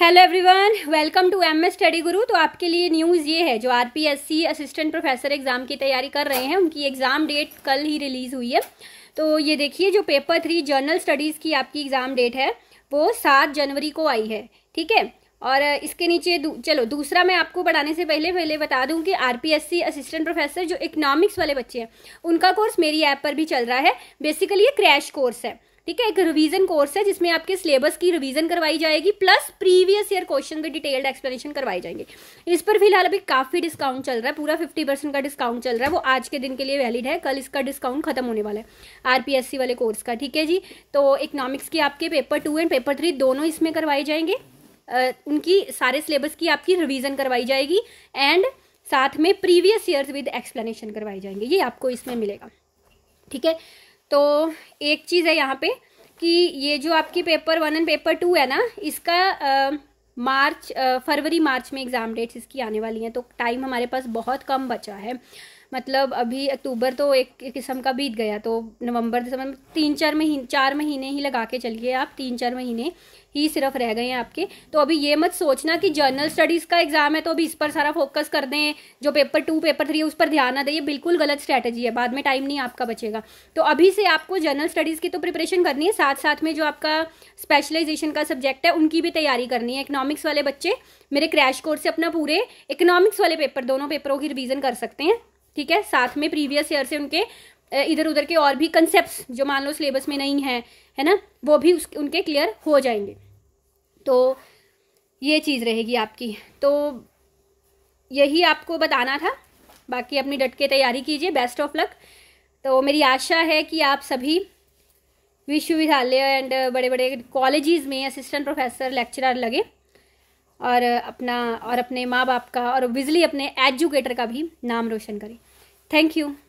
hello everyone welcome to M S study Guru तो आपके लिए न्यूज़ ये है जो आरपीएससी असिस्टेंट प्रोफेसर एग्ज़ाम की तैयारी कर रहे हैं उनकी एग्ज़ाम डेट कल ही रिलीज़ हुई है तो ये देखिए जो पेपर थ्री जर्नल स्टडीज़ की आपकी एग्ज़ाम डेट है वो सात जनवरी को आई है ठीक है और इसके नीचे दू, चलो दूसरा मैं आपको बढ़ाने से पहले पहले बता दूं कि आरपीएससी असिस्टेंट प्रोफेसर जो इकोनॉमिक्स वाले बच्चे हैं उनका कोर्स मेरी ऐप पर भी चल रहा है बेसिकली ये क्रैश कोर्स है ठीक है एक रिवीजन कोर्स है जिसमें आपके सिलेबस की रिवीजन करवाई जाएगी प्लस प्रीवियस ईयर क्वेश्चन के डिटेल्ड एक्सप्लेनेशन करवाए जाएंगे इस पर फिलहाल अभी काफ़ी डिस्काउंट चल रहा है पूरा फिफ्टी परसेंट का डिस्काउंट चल रहा है वो आज के दिन के लिए वैलिड है कल इसका डिस्काउंट खत्म होने वाला है आरपीएससी वाले कोर्स का ठीक है जी तो इकोनॉमिक्स के आपके paper two and paper three दोनों इसमें करवाए जाएंगे उनकी सारे सिलेबस की आपकी रिवीजन करवाई जाएगी एंड साथ में प्रीवियस ईयर्स विद एक्सप्लेनेशन करवाई जाएंगे ये आपको इसमें मिलेगा ठीक है तो एक चीज़ है यहाँ पे कि ये जो आपकी paper one and paper two है ना इसका आ, मार्च फरवरी मार्च में एग्ज़ाम डेट्स इसकी आने वाली हैं तो टाइम हमारे पास बहुत कम बचा है मतलब अभी अक्टूबर तो एक किस्म का बीत गया तो नवंबर दिसंबर तीन चार महीने चार महीने ही लगा के चलिए आप तीन चार महीने ही सिर्फ रह गए हैं आपके तो अभी ये मत सोचना कि जर्नल स्टडीज़ का एग्ज़ाम है तो अभी इस पर सारा फोकस कर दें जो पेपर टू पेपर थ्री उस पर ध्यान ना दें ये बिल्कुल गलत स्ट्रैटेजी है बाद में टाइम नहीं आपका बचेगा तो अभी से आपको जर्नल स्टडीज़ की तो प्रिपरेशन करनी है साथ साथ में जो आपका स्पेशलाइजेशन का सब्जेक्ट है उनकी भी तैयारी करनी है इकोनॉमिक्स वाले बच्चे मेरे क्रैश कोर्स से अपना पूरे इकोनॉमिक्स वाले पेपर दोनों पेपरों की रिविज़न कर सकते हैं ठीक है साथ में प्रीवियस ईयर से उनके इधर उधर के और भी कंसेप्ट जो मान लो सिलेबस में नहीं है है ना वो भी उस उनके क्लियर हो जाएंगे तो ये चीज़ रहेगी आपकी तो यही आपको बताना था बाकी अपनी डट के तैयारी कीजिए बेस्ट ऑफ लक तो मेरी आशा है कि आप सभी विश्वविद्यालय एंड बड़े बड़े कॉलेजेस में असिस्टेंट प्रोफेसर लेक्चरर लगे और अपना और अपने माँ बाप का और बिजली अपने एजुकेटर का भी नाम रोशन करें थैंक यू